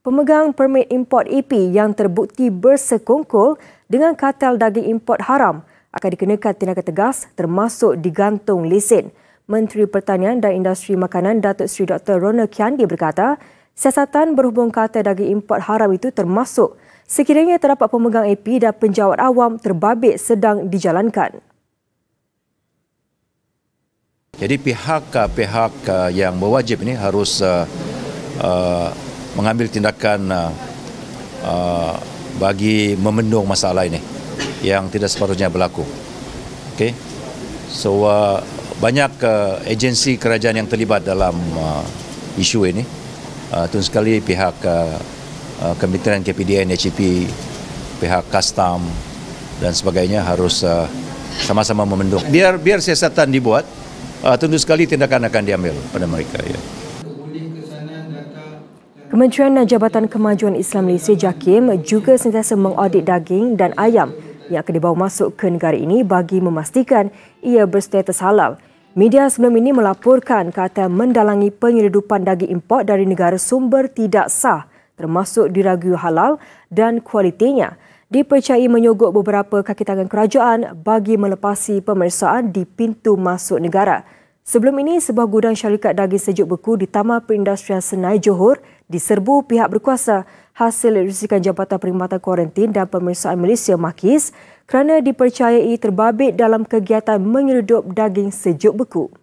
Pemegang permit import EP yang terbukti bersekongkol dengan katal daging import haram akan dikenakan tindakan tegas termasuk digantung lesen. Menteri Pertanian dan Industri Makanan Datuk Seri Dr. Ronald Kiandi berkata, siasatan berhubung katal daging import haram itu termasuk sekiranya terdapat pemegang AP dan penjawat awam terbabit sedang dijalankan. Jadi pihak-pihak uh, yang berwajib ini harus uh, uh, mengambil tindakan uh, uh, bagi memendung masalah ini yang tidak sepatutnya berlaku. Okay, so uh, banyak uh, agensi kerajaan yang terlibat dalam uh, isu ini. Uh, Tun sekali pihak uh, uh Kementerian KPDN, HCP, pihak Kastam dan sebagainya harus uh, sama-sama memendung. Biar biar siasatan dibuat, uh, tentu sekali tindakan akan diambil pada mereka. Ya. Kementerian dan Jabatan Kemajuan Islam Malaysia JAKIM juga sentiasa mengaudit daging dan ayam yang akan dibawa masuk ke negara ini bagi memastikan ia berstatus halal. Media sebelum ini melaporkan kata mendalangi penyeludupan daging import dari negara sumber tidak sah termasuk diragui halal dan kualitinya dipercayai menyogok beberapa kaki tangan kerajaan bagi melepasi pemeriksaan di pintu masuk negara. Sebelum ini, sebuah gudang syarikat daging sejuk beku di Taman Perindustrian Senai Johor diserbu pihak berkuasa hasil risikan Jabatan Perkhidmatan Kuarantin dan Pemeriksaan Malaysia MAKIS kerana dipercayai terbabit dalam kegiatan menyeludup daging sejuk beku.